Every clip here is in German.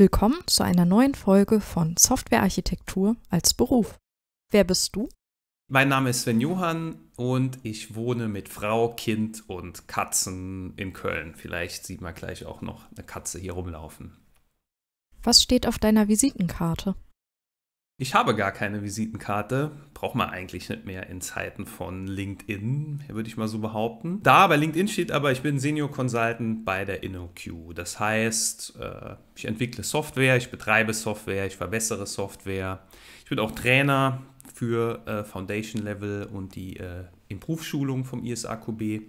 Willkommen zu einer neuen Folge von Softwarearchitektur als Beruf. Wer bist du? Mein Name ist Sven Johann und ich wohne mit Frau, Kind und Katzen in Köln. Vielleicht sieht man gleich auch noch eine Katze hier rumlaufen. Was steht auf deiner Visitenkarte? Ich habe gar keine Visitenkarte. Braucht man eigentlich nicht mehr in Zeiten von LinkedIn, würde ich mal so behaupten. Da bei LinkedIn steht aber, ich bin Senior Consultant bei der InnoQ. Das heißt, äh, ich entwickle Software, ich betreibe Software, ich verbessere Software. Ich bin auch Trainer für äh, Foundation Level und die äh, improve vom ISAQB.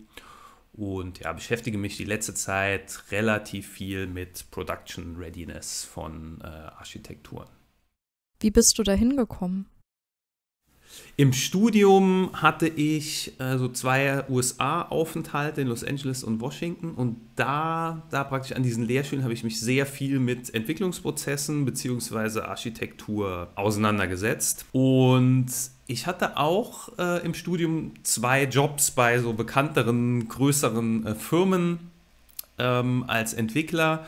Und ja, beschäftige mich die letzte Zeit relativ viel mit Production Readiness von Architekturen. Wie bist du da hingekommen? Im Studium hatte ich äh, so zwei USA-Aufenthalte in Los Angeles und Washington und da, da praktisch an diesen Lehrstühlen habe ich mich sehr viel mit Entwicklungsprozessen bzw. Architektur auseinandergesetzt. Und ich hatte auch äh, im Studium zwei Jobs bei so bekannteren, größeren äh, Firmen ähm, als Entwickler.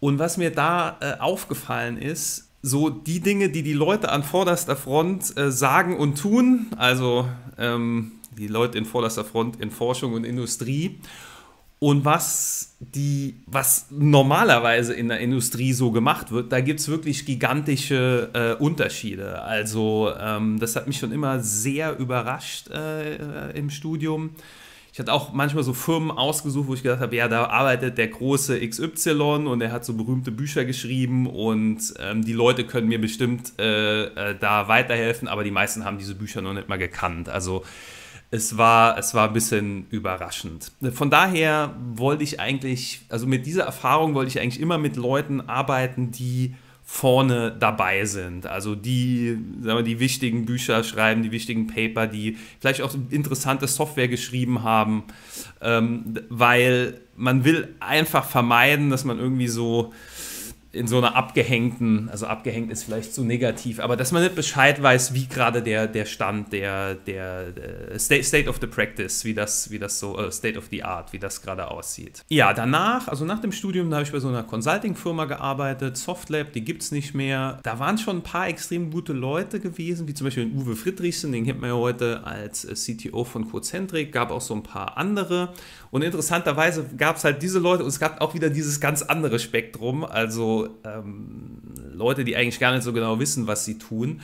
Und was mir da äh, aufgefallen ist, so die Dinge, die die Leute an vorderster Front äh, sagen und tun, also ähm, die Leute in vorderster Front in Forschung und Industrie und was die, was normalerweise in der Industrie so gemacht wird, da gibt es wirklich gigantische äh, Unterschiede. Also ähm, das hat mich schon immer sehr überrascht äh, äh im Studium ich hatte auch manchmal so Firmen ausgesucht, wo ich gedacht habe, ja, da arbeitet der große XY und er hat so berühmte Bücher geschrieben und ähm, die Leute können mir bestimmt äh, äh, da weiterhelfen, aber die meisten haben diese Bücher noch nicht mal gekannt. Also es war, es war ein bisschen überraschend. Von daher wollte ich eigentlich, also mit dieser Erfahrung wollte ich eigentlich immer mit Leuten arbeiten, die vorne dabei sind. Also die, sagen wir, die wichtigen Bücher schreiben, die wichtigen Paper, die vielleicht auch interessante Software geschrieben haben, ähm, weil man will einfach vermeiden, dass man irgendwie so in so einer abgehängten, also abgehängt ist vielleicht zu negativ, aber dass man nicht Bescheid weiß, wie gerade der, der Stand, der, der, äh, State, State of the Practice, wie das, wie das so, äh, State of the Art, wie das gerade aussieht. Ja, danach, also nach dem Studium, da habe ich bei so einer Consulting-Firma gearbeitet, Softlab, die gibt es nicht mehr. Da waren schon ein paar extrem gute Leute gewesen, wie zum Beispiel Uwe Friedrichsen, den kennt man ja heute als äh, CTO von Cozentric, gab auch so ein paar andere und interessanterweise gab es halt diese Leute und es gab auch wieder dieses ganz andere Spektrum, also ähm, Leute, die eigentlich gar nicht so genau wissen, was sie tun.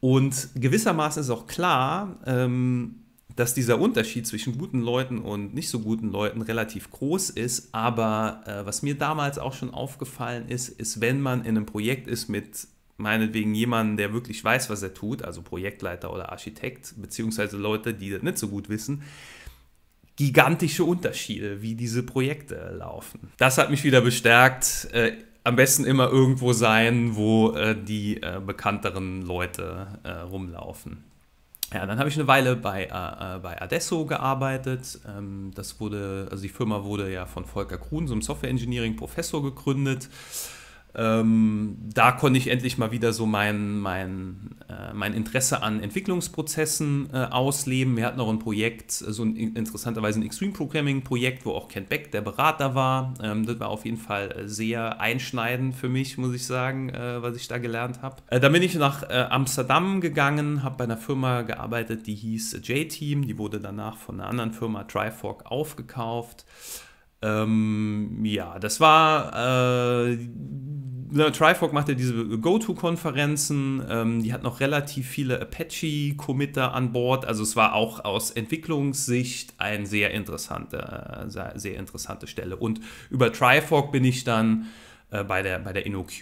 Und gewissermaßen ist auch klar, ähm, dass dieser Unterschied zwischen guten Leuten und nicht so guten Leuten relativ groß ist. Aber äh, was mir damals auch schon aufgefallen ist, ist, wenn man in einem Projekt ist mit meinetwegen jemandem, der wirklich weiß, was er tut, also Projektleiter oder Architekt, beziehungsweise Leute, die das nicht so gut wissen, gigantische Unterschiede, wie diese Projekte laufen. Das hat mich wieder bestärkt. Äh, am besten immer irgendwo sein, wo äh, die äh, bekannteren Leute äh, rumlaufen. Ja, dann habe ich eine Weile bei, äh, äh, bei Adesso gearbeitet. Ähm, das wurde, also die Firma wurde ja von Volker Kruhn, so einem Software Engineering Professor, gegründet. Ähm, da konnte ich endlich mal wieder so mein, mein, äh, mein Interesse an Entwicklungsprozessen äh, ausleben. Wir hatten noch ein Projekt, äh, so ein, interessanterweise ein Extreme Programming Projekt, wo auch Kent Beck der Berater war. Ähm, das war auf jeden Fall äh, sehr einschneidend für mich, muss ich sagen, äh, was ich da gelernt habe. Äh, dann bin ich nach Amsterdam gegangen, habe bei einer Firma gearbeitet, die hieß J-Team. Die wurde danach von einer anderen Firma Trifork aufgekauft. Ähm, ja, das war. Äh, Trifork macht ja diese Go-To-Konferenzen, ähm, die hat noch relativ viele Apache-Committer an Bord. Also es war auch aus Entwicklungssicht eine sehr interessante, äh, sehr interessante Stelle. Und über Trifork bin ich dann äh, bei der, bei der InnoQ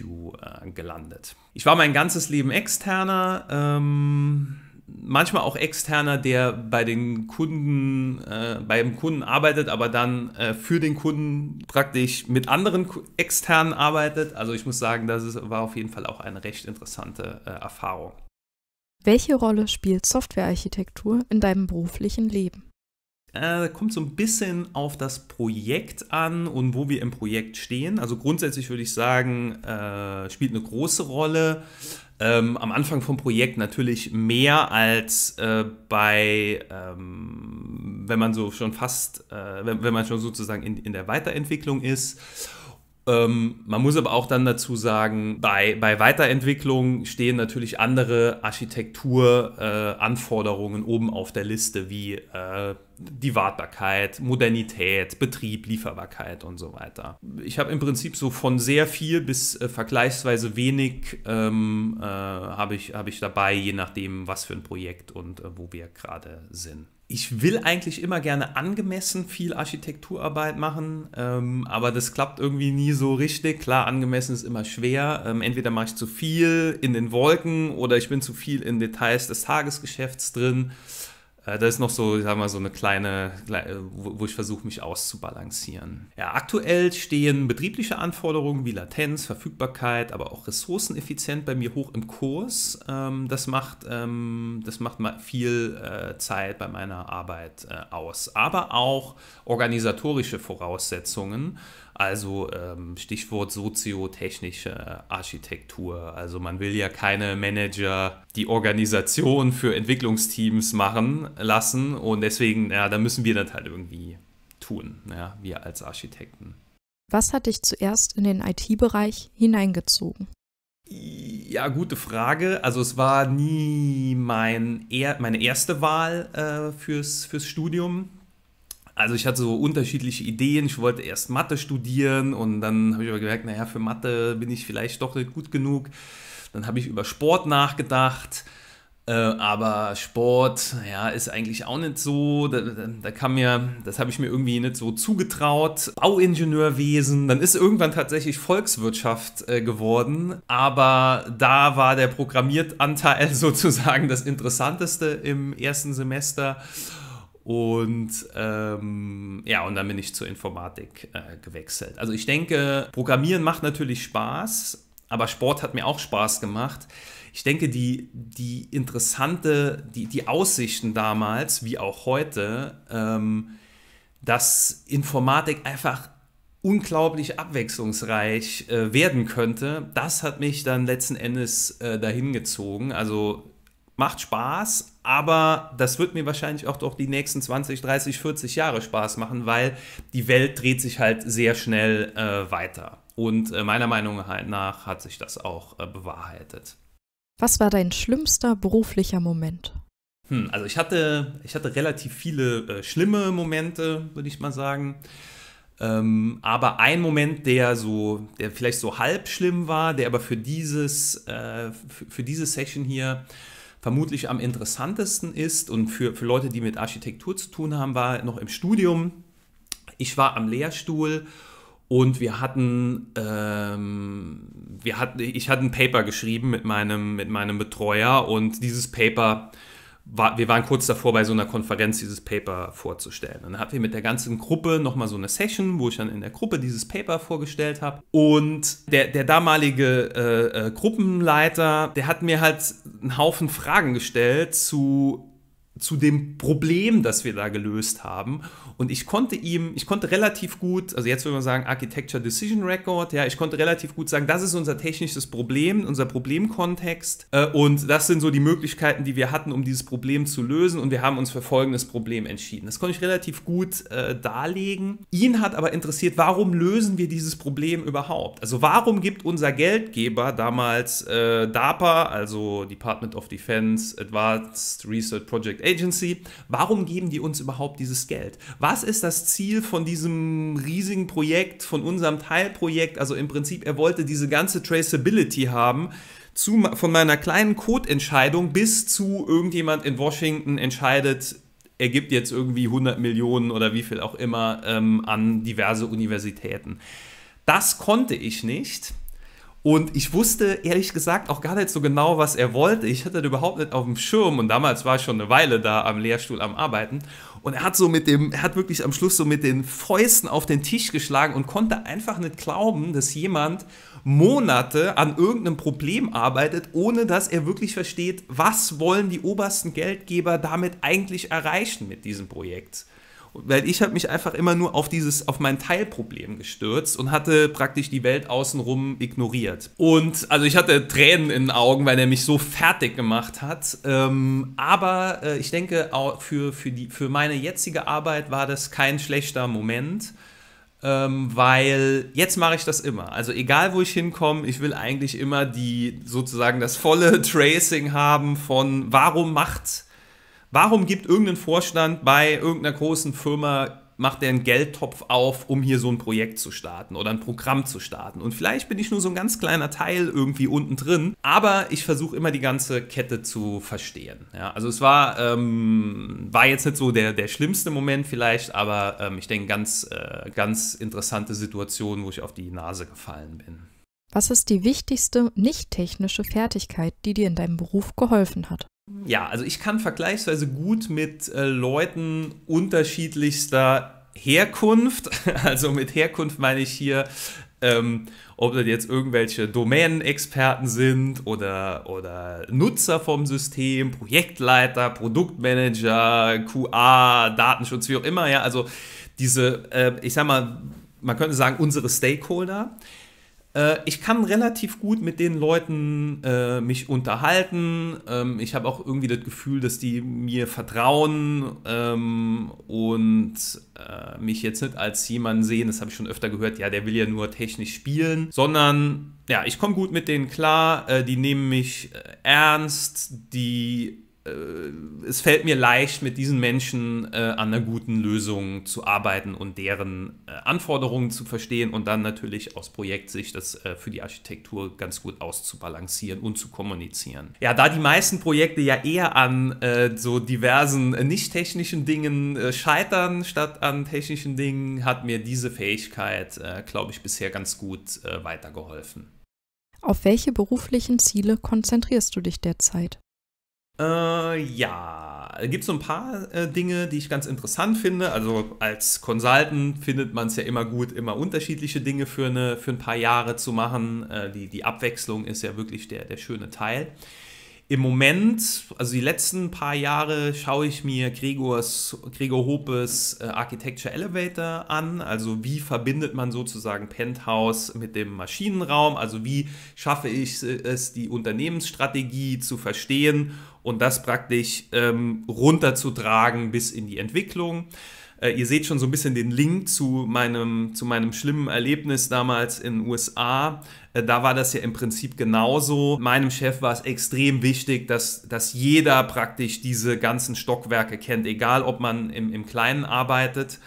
äh, gelandet. Ich war mein ganzes Leben externer. Ähm manchmal auch externer, der bei den Kunden, äh, beim Kunden arbeitet, aber dann äh, für den Kunden praktisch mit anderen externen arbeitet. Also ich muss sagen, das ist, war auf jeden Fall auch eine recht interessante äh, Erfahrung. Welche Rolle spielt Softwarearchitektur in deinem beruflichen Leben? Äh, kommt so ein bisschen auf das Projekt an und wo wir im Projekt stehen. Also grundsätzlich würde ich sagen, äh, spielt eine große Rolle ähm, am Anfang vom Projekt natürlich mehr als äh, bei, ähm, wenn man so schon fast, äh, wenn, wenn, man schon sozusagen in, in der Weiterentwicklung ist. Ähm, man muss aber auch dann dazu sagen, bei, bei Weiterentwicklung stehen natürlich andere Architekturanforderungen äh, oben auf der Liste, wie äh, die Wartbarkeit, Modernität, Betrieb, Lieferbarkeit und so weiter. Ich habe im Prinzip so von sehr viel bis äh, vergleichsweise wenig ähm, äh, habe ich, hab ich dabei, je nachdem, was für ein Projekt und äh, wo wir gerade sind ich will eigentlich immer gerne angemessen viel Architekturarbeit machen, ähm, aber das klappt irgendwie nie so richtig. Klar, angemessen ist immer schwer. Ähm, entweder mache ich zu viel in den Wolken oder ich bin zu viel in Details des Tagesgeschäfts drin. Äh, da ist noch so, ich sag mal, so eine kleine, äh, wo ich versuche, mich auszubalancieren. Ja, aktuell stehen betriebliche Anforderungen wie Latenz, Verfügbarkeit, aber auch ressourceneffizient bei mir hoch im Kurs. Ähm, das macht, ähm, das macht viel äh, Zeit bei meiner Arbeit aus. Aber auch organisatorische Voraussetzungen. Also ähm, Stichwort soziotechnische Architektur. Also man will ja keine Manager die Organisation für Entwicklungsteams machen lassen und deswegen, ja, da müssen wir das halt irgendwie tun, ja, wir als Architekten. Was hat dich zuerst in den IT-Bereich hineingezogen? Ja, gute Frage. Also es war nie mein, meine erste Wahl äh, fürs, fürs Studium also ich hatte so unterschiedliche Ideen. Ich wollte erst Mathe studieren und dann habe ich aber gemerkt, naja, für Mathe bin ich vielleicht doch nicht gut genug. Dann habe ich über Sport nachgedacht. Äh, aber Sport, ja, ist eigentlich auch nicht so. Da, da, da kam mir, das habe ich mir irgendwie nicht so zugetraut. Bauingenieurwesen, dann ist irgendwann tatsächlich Volkswirtschaft äh, geworden. Aber da war der Programmiertanteil sozusagen das Interessanteste im ersten Semester. Und ähm, ja, und dann bin ich zur Informatik äh, gewechselt. Also ich denke, Programmieren macht natürlich Spaß, aber Sport hat mir auch Spaß gemacht. Ich denke, die, die interessante, die, die Aussichten damals, wie auch heute, ähm, dass Informatik einfach unglaublich abwechslungsreich äh, werden könnte, das hat mich dann letzten Endes äh, dahin gezogen. Also macht Spaß, aber das wird mir wahrscheinlich auch doch die nächsten 20, 30, 40 Jahre Spaß machen, weil die Welt dreht sich halt sehr schnell äh, weiter. Und äh, meiner Meinung nach hat sich das auch äh, bewahrheitet. Was war dein schlimmster beruflicher Moment? Hm, also ich hatte, ich hatte relativ viele äh, schlimme Momente, würde ich mal sagen. Ähm, aber ein Moment, der so, der vielleicht so halb schlimm war, der aber für dieses, äh, für, für diese Session hier vermutlich am interessantesten ist und für, für Leute, die mit Architektur zu tun haben, war noch im Studium. Ich war am Lehrstuhl und wir hatten, ähm, wir hatten ich hatte ein Paper geschrieben mit meinem, mit meinem Betreuer und dieses Paper äh, war, wir waren kurz davor, bei so einer Konferenz dieses Paper vorzustellen. Und dann hatten wir mit der ganzen Gruppe nochmal so eine Session, wo ich dann in der Gruppe dieses Paper vorgestellt habe. Und der, der damalige äh, äh, Gruppenleiter, der hat mir halt einen Haufen Fragen gestellt zu zu dem Problem, das wir da gelöst haben. Und ich konnte ihm, ich konnte relativ gut, also jetzt würde man sagen Architecture Decision Record, ja, ich konnte relativ gut sagen, das ist unser technisches Problem, unser Problemkontext. Äh, und das sind so die Möglichkeiten, die wir hatten, um dieses Problem zu lösen. Und wir haben uns für folgendes Problem entschieden. Das konnte ich relativ gut äh, darlegen. Ihn hat aber interessiert, warum lösen wir dieses Problem überhaupt? Also warum gibt unser Geldgeber damals äh, DARPA, also Department of Defense Advanced Research Project Agency. Warum geben die uns überhaupt dieses Geld? Was ist das Ziel von diesem riesigen Projekt, von unserem Teilprojekt? Also im Prinzip, er wollte diese ganze Traceability haben. Zu, von meiner kleinen Code-Entscheidung bis zu irgendjemand in Washington entscheidet, er gibt jetzt irgendwie 100 Millionen oder wie viel auch immer ähm, an diverse Universitäten. Das konnte ich nicht. Und ich wusste ehrlich gesagt auch gar nicht so genau, was er wollte. Ich hatte das überhaupt nicht auf dem Schirm und damals war ich schon eine Weile da am Lehrstuhl am Arbeiten. Und er hat so mit dem, er hat wirklich am Schluss so mit den Fäusten auf den Tisch geschlagen und konnte einfach nicht glauben, dass jemand Monate an irgendeinem Problem arbeitet, ohne dass er wirklich versteht, was wollen die obersten Geldgeber damit eigentlich erreichen mit diesem Projekt weil ich habe mich einfach immer nur auf dieses, auf mein Teilproblem gestürzt und hatte praktisch die Welt außenrum ignoriert. Und also ich hatte Tränen in den Augen, weil er mich so fertig gemacht hat. Ähm, aber äh, ich denke, auch für, für, die, für meine jetzige Arbeit war das kein schlechter Moment. Ähm, weil jetzt mache ich das immer. Also egal, wo ich hinkomme, ich will eigentlich immer die sozusagen das volle Tracing haben von warum macht Warum gibt irgendein Vorstand bei irgendeiner großen Firma macht er einen Geldtopf auf, um hier so ein Projekt zu starten oder ein Programm zu starten. Und vielleicht bin ich nur so ein ganz kleiner Teil irgendwie unten drin, aber ich versuche immer die ganze Kette zu verstehen. Ja, also es war, ähm, war jetzt nicht so der, der schlimmste Moment vielleicht, aber ähm, ich denke, ganz, äh, ganz interessante Situation, wo ich auf die Nase gefallen bin. Was ist die wichtigste nicht-technische Fertigkeit, die dir in deinem Beruf geholfen hat? ja, also ich kann vergleichsweise gut mit äh, Leuten unterschiedlichster Herkunft, also mit Herkunft meine ich hier, ähm, ob das jetzt irgendwelche Domänenexperten sind oder, oder Nutzer vom System, Projektleiter, Produktmanager, QA, Datenschutz, wie auch immer, ja, also diese, äh, ich sag mal, man könnte sagen, unsere Stakeholder. Äh, ich kann relativ gut mit den Leuten äh, mich unterhalten. Ähm, ich habe auch irgendwie das Gefühl, dass die mir vertrauen ähm, und äh, mich jetzt nicht als jemanden sehen, das habe ich schon öfter gehört, ja, der will ja nur technisch spielen, sondern ja, ich komme gut mit denen klar, äh, die nehmen mich äh, ernst, die äh, es fällt mir leicht, mit diesen Menschen äh, an einer guten Lösung zu arbeiten und deren äh, Anforderungen zu verstehen und dann natürlich aus Projektsicht das äh, für die Architektur ganz gut auszubalancieren und zu kommunizieren. Ja, da die meisten Projekte ja eher an äh, so diversen äh, nicht-technischen Dingen scheitern statt an technischen Dingen, hat mir diese Fähigkeit, glaube ich, bisher ganz gut weitergeholfen. Auf welche beruflichen Ziele konzentrierst du dich derzeit? Äh, ja, gibt es so ein paar äh, Dinge, die ich ganz interessant finde. Also als Consultant findet man es ja immer gut, immer unterschiedliche Dinge für, eine, für ein paar Jahre zu machen. Äh, die, die Abwechslung ist ja wirklich der, der schöne Teil. Im Moment, also die letzten paar Jahre, schaue ich mir Gregors, Gregor Hopes äh, Architecture Elevator an. Also wie verbindet man sozusagen Penthouse mit dem Maschinenraum? Also wie schaffe ich es, äh, die Unternehmensstrategie zu verstehen und das praktisch ähm, runterzutragen bis in die Entwicklung. Äh, ihr seht schon so ein bisschen den Link zu meinem, zu meinem schlimmen Erlebnis damals in den USA. Äh, da war das ja im Prinzip genauso. Meinem Chef war es extrem wichtig, dass, dass jeder praktisch diese ganzen Stockwerke kennt, egal ob man im, im Kleinen arbeitet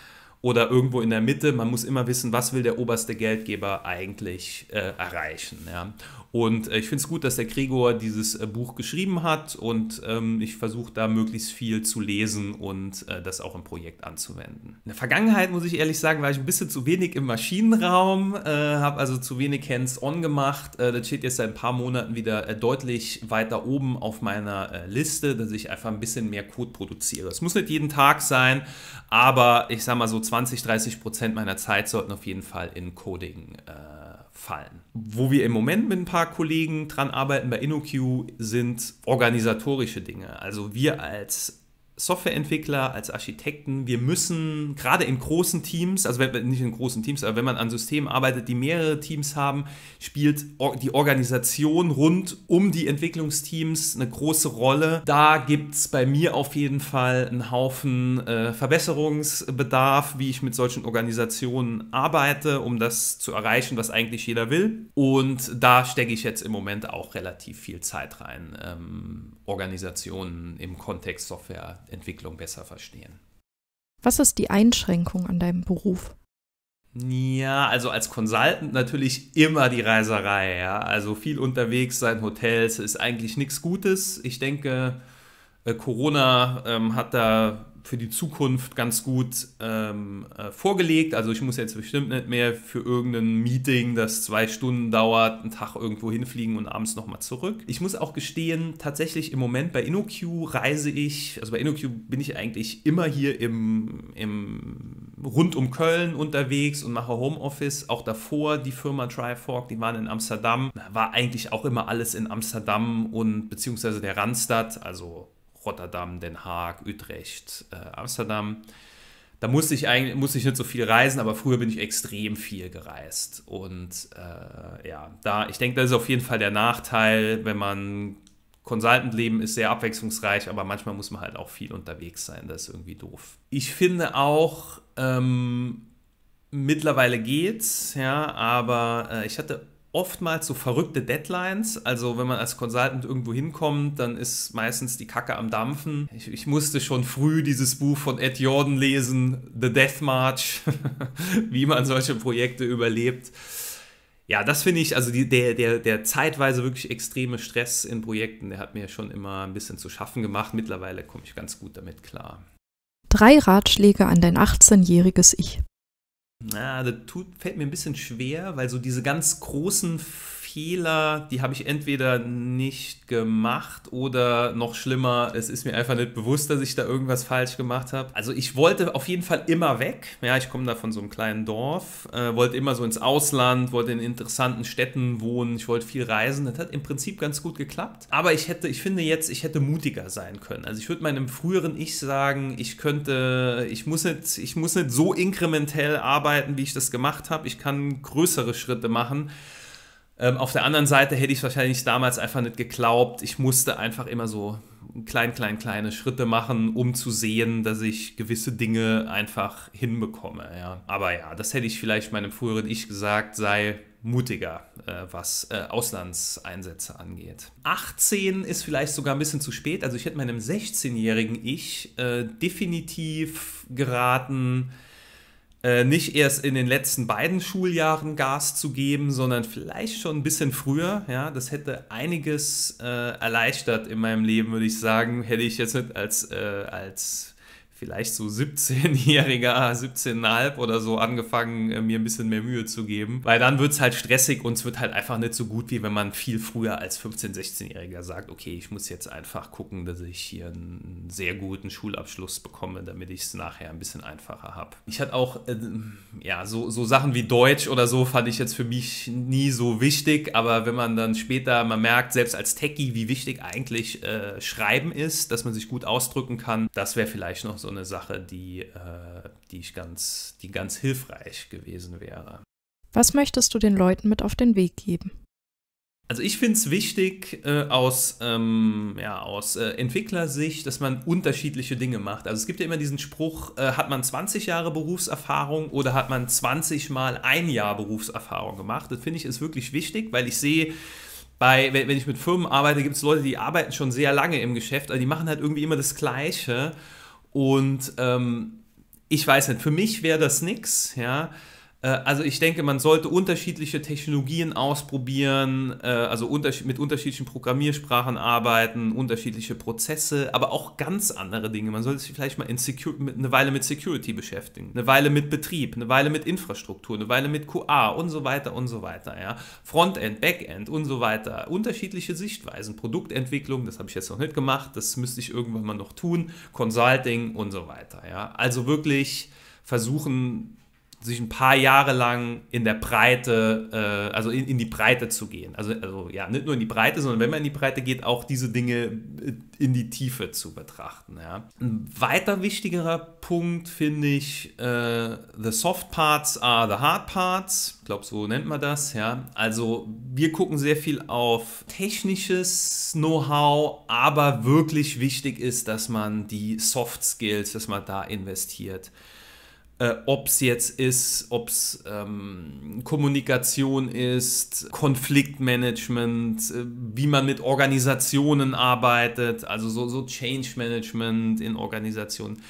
oder irgendwo in der Mitte. Man muss immer wissen, was will der oberste Geldgeber eigentlich äh, erreichen. Ja. Und äh, ich finde es gut, dass der Gregor dieses äh, Buch geschrieben hat und ähm, ich versuche da möglichst viel zu lesen und äh, das auch im Projekt anzuwenden. In der Vergangenheit, muss ich ehrlich sagen, war ich ein bisschen zu wenig im Maschinenraum, äh, habe also zu wenig Hands-on gemacht. Äh, das steht jetzt seit ein paar Monaten wieder äh, deutlich weiter oben auf meiner Liste, dass ich einfach ein bisschen mehr Code produziere. Es muss nicht jeden Tag sein, aber ich sage mal so 20, 30 Prozent meiner Zeit sollten auf jeden Fall in Coding äh, fallen. Wo wir im Moment mit ein paar Kollegen dran arbeiten bei InnoQ sind organisatorische Dinge. Also wir als Softwareentwickler, als Architekten, wir müssen gerade in großen Teams, also wenn, nicht in großen Teams, aber wenn man an Systemen arbeitet, die mehrere Teams haben, spielt die Organisation rund um die Entwicklungsteams eine große Rolle. Da gibt es bei mir auf jeden Fall einen Haufen äh, Verbesserungsbedarf, wie ich mit solchen Organisationen arbeite, um das zu erreichen, was eigentlich jeder will. Und da stecke ich jetzt im Moment auch relativ viel Zeit rein. Ähm, Organisationen im Kontext Softwareentwicklung besser verstehen. Was ist die Einschränkung an deinem Beruf? Ja, also als Consultant natürlich immer die Reiserei, ja. Also viel unterwegs sein, Hotels ist eigentlich nichts Gutes. Ich denke, äh, Corona ähm, hat da für die Zukunft ganz gut ähm, äh, vorgelegt. Also ich muss jetzt bestimmt nicht mehr für irgendein Meeting, das zwei Stunden dauert, einen Tag irgendwo hinfliegen und abends nochmal zurück. Ich muss auch gestehen, tatsächlich im Moment bei InnoQ reise ich, also bei InnoQ bin ich eigentlich immer hier im, im rund um Köln unterwegs und mache Homeoffice. Auch davor die Firma Trifork, die waren in Amsterdam, war eigentlich auch immer alles in Amsterdam und beziehungsweise der Randstadt, also Rotterdam, Den Haag, Utrecht, äh, Amsterdam. Da musste ich eigentlich musste ich nicht so viel reisen, aber früher bin ich extrem viel gereist. Und äh, ja, da, ich denke, das ist auf jeden Fall der Nachteil, wenn man Consultant-Leben ist sehr abwechslungsreich, aber manchmal muss man halt auch viel unterwegs sein. Das ist irgendwie doof. Ich finde auch, ähm, mittlerweile geht's, ja, aber äh, ich hatte oftmals so verrückte Deadlines. Also wenn man als Consultant irgendwo hinkommt, dann ist meistens die Kacke am Dampfen. Ich, ich musste schon früh dieses Buch von Ed Jordan lesen, The Death March, wie man solche Projekte überlebt. Ja, das finde ich, also die, der, der, der zeitweise wirklich extreme Stress in Projekten, der hat mir schon immer ein bisschen zu schaffen gemacht. Mittlerweile komme ich ganz gut damit klar. Drei Ratschläge an dein 18-jähriges Ich. Na, das tut, fällt mir ein bisschen schwer, weil so diese ganz großen Fehler, die habe ich entweder nicht gemacht oder noch schlimmer, es ist mir einfach nicht bewusst, dass ich da irgendwas falsch gemacht habe. Also ich wollte auf jeden Fall immer weg. Ja, ich komme da von so einem kleinen Dorf, äh, wollte immer so ins Ausland, wollte in interessanten Städten wohnen, ich wollte viel reisen. Das hat im Prinzip ganz gut geklappt. Aber ich hätte, ich finde jetzt, ich hätte mutiger sein können. Also ich würde meinem früheren Ich sagen, ich könnte, ich muss nicht, ich muss nicht so inkrementell arbeiten, wie ich das gemacht habe. Ich kann größere Schritte machen. Ähm, auf der anderen Seite hätte ich es wahrscheinlich damals einfach nicht geglaubt. Ich musste einfach immer so klein, klein, kleine Schritte machen, um zu sehen, dass ich gewisse Dinge einfach hinbekomme. Ja. Aber ja, das hätte ich vielleicht meinem früheren Ich gesagt, sei mutiger, äh, was äh, Auslandseinsätze angeht. 18 ist vielleicht sogar ein bisschen zu spät. Also ich hätte meinem 16-jährigen Ich äh, definitiv geraten, äh, nicht erst in den letzten beiden Schuljahren Gas zu geben, sondern vielleicht schon ein bisschen früher. Ja, das hätte einiges äh, erleichtert in meinem Leben, würde ich sagen. Hätte ich jetzt nicht als, äh, als vielleicht so 17-Jähriger, 17,5 oder so angefangen, äh, mir ein bisschen mehr Mühe zu geben. Weil dann wird es halt stressig und es wird halt einfach nicht so gut, wie wenn man viel früher als 15-, 16-Jähriger sagt, okay, ich muss jetzt einfach gucken, dass ich hier einen sehr guten Schulabschluss bekomme, damit ich es nachher ein bisschen einfacher habe. Ich hatte auch, äh, ja, so, so Sachen wie Deutsch oder so fand ich jetzt für mich nie so wichtig, aber wenn man dann später, man merkt selbst als Techie, wie wichtig eigentlich äh, Schreiben ist, dass man sich gut ausdrücken kann, das wäre vielleicht noch so so eine Sache, die, äh, die, ich ganz, die ganz hilfreich gewesen wäre. Was möchtest du den Leuten mit auf den Weg geben? Also ich finde es wichtig äh, aus, ähm, ja, aus äh, Entwicklersicht, dass man unterschiedliche Dinge macht. Also es gibt ja immer diesen Spruch, äh, hat man 20 Jahre Berufserfahrung oder hat man 20 mal ein Jahr Berufserfahrung gemacht? Das finde ich ist wirklich wichtig, weil ich sehe, bei, wenn ich mit Firmen arbeite, gibt es Leute, die arbeiten schon sehr lange im Geschäft, aber die machen halt irgendwie immer das Gleiche. Und ähm, ich weiß nicht, für mich wäre das nix, ja. Äh, also ich denke, man sollte unterschiedliche Technologien ausprobieren, äh, also mit unterschiedlichen Programmiersprachen arbeiten, unterschiedliche Prozesse, aber auch ganz andere Dinge. Man sollte sich vielleicht mal eine Weile mit Security beschäftigen, eine Weile mit Betrieb, eine Weile mit Infrastruktur, eine Weile mit QA und so weiter und so weiter. Ja. Frontend, Backend und so weiter. Unterschiedliche Sichtweisen, Produktentwicklung, das habe ich jetzt noch nicht gemacht, das müsste ich irgendwann mal noch tun, Consulting und so weiter. Ja. Also wirklich versuchen, sich ein paar Jahre lang in der Breite, äh, also in, in, die Breite zu gehen. Also, also ja, nicht nur in die Breite, sondern wenn man in die Breite geht, auch diese Dinge äh, in die Tiefe zu betrachten. Ja. Ein weiter wichtigerer Punkt finde ich, äh, the soft parts are the hard parts. Ich glaube, so nennt man das. Ja. Also wir gucken sehr viel auf technisches Know-how, aber wirklich wichtig ist, dass man die Soft Skills, dass man da investiert äh, ob es jetzt ist, ob es ähm, Kommunikation ist, Konfliktmanagement, äh, wie man mit Organisationen arbeitet, also so, so Change Management in Organisationen.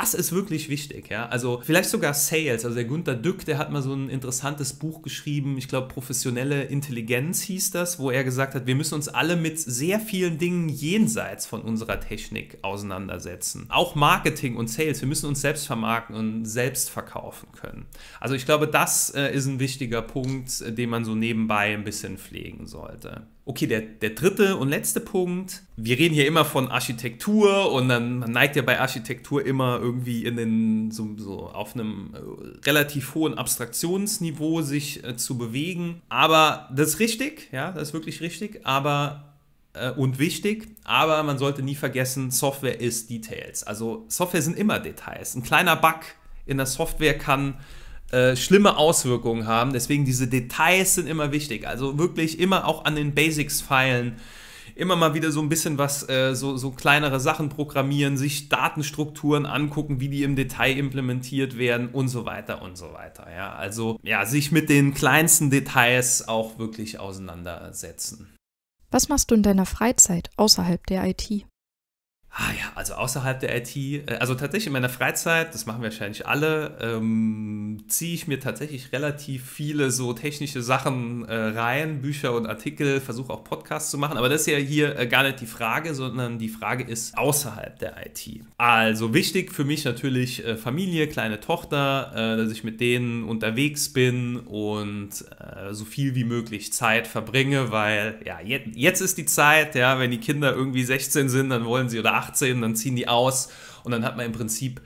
Das ist wirklich wichtig, ja. Also vielleicht sogar Sales. Also der Gunter Dück, der hat mal so ein interessantes Buch geschrieben, ich glaube professionelle Intelligenz hieß das, wo er gesagt hat, wir müssen uns alle mit sehr vielen Dingen jenseits von unserer Technik auseinandersetzen. Auch Marketing und Sales, wir müssen uns selbst vermarkten und selbst verkaufen können. Also ich glaube, das äh, ist ein wichtiger Punkt, äh, den man so nebenbei ein bisschen pflegen sollte. Okay, der, der dritte und letzte Punkt. Wir reden hier immer von Architektur und dann man neigt ja bei Architektur immer irgendwie in den, so, so auf einem äh, relativ hohen Abstraktionsniveau sich äh, zu bewegen. Aber das ist richtig, ja, das ist wirklich richtig, aber äh, und wichtig, aber man sollte nie vergessen, Software ist Details. Also Software sind immer Details. Ein kleiner Bug in der Software kann äh, schlimme Auswirkungen haben. Deswegen diese Details sind immer wichtig. Also wirklich immer auch an den Basics feilen immer mal wieder so ein bisschen was, äh, so, so kleinere Sachen programmieren, sich Datenstrukturen angucken, wie die im Detail implementiert werden und so weiter und so weiter. Ja, also ja, sich mit den kleinsten Details auch wirklich auseinandersetzen. Was machst du in deiner Freizeit außerhalb der IT? Ah ja, also außerhalb der IT, äh, also tatsächlich in meiner Freizeit, das machen wir wahrscheinlich alle, ähm, ziehe ich mir tatsächlich relativ viele so technische Sachen äh, rein, Bücher und Artikel, versuche auch Podcasts zu machen, aber das ist ja hier äh, gar nicht die Frage, sondern die Frage ist außerhalb der IT. Also wichtig für mich natürlich äh, Familie, kleine Tochter, äh, dass ich mit denen unterwegs bin und äh, so viel wie möglich Zeit verbringe, weil ja, jetzt, jetzt ist die Zeit, ja, wenn die Kinder irgendwie 16 sind, dann wollen sie oder 18, 18, dann ziehen die aus und dann hat man im Prinzip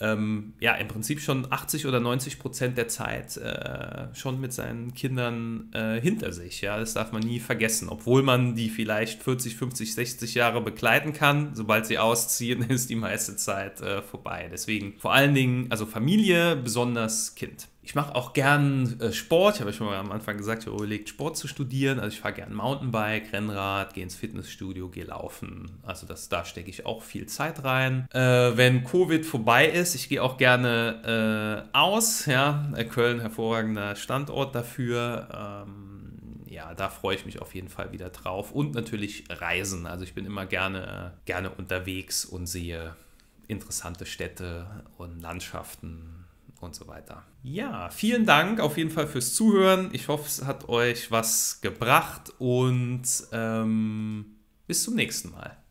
ähm, ja, im Prinzip schon 80 oder 90 Prozent der Zeit äh, schon mit seinen Kindern äh, hinter sich. Ja, das darf man nie vergessen. Obwohl man die vielleicht 40, 50, 60 Jahre begleiten kann, sobald sie ausziehen, ist die meiste Zeit äh, vorbei. Deswegen vor allen Dingen, also Familie, besonders Kind ich mache auch gern äh, Sport. Ich habe ja schon mal am Anfang gesagt, ich habe überlegt, Sport zu studieren. Also ich fahre gern Mountainbike, Rennrad, gehe ins Fitnessstudio, gehe laufen. Also das, da stecke ich auch viel Zeit rein. Äh, wenn Covid vorbei ist, ich gehe auch gerne äh, aus. Ja, äh, Köln, hervorragender Standort dafür. Ähm, ja, da freue ich mich auf jeden Fall wieder drauf. Und natürlich Reisen. Also ich bin immer gerne, äh, gerne unterwegs und sehe interessante Städte und Landschaften und so weiter. Ja, vielen Dank auf jeden Fall fürs Zuhören. Ich hoffe, es hat euch was gebracht und ähm, bis zum nächsten Mal.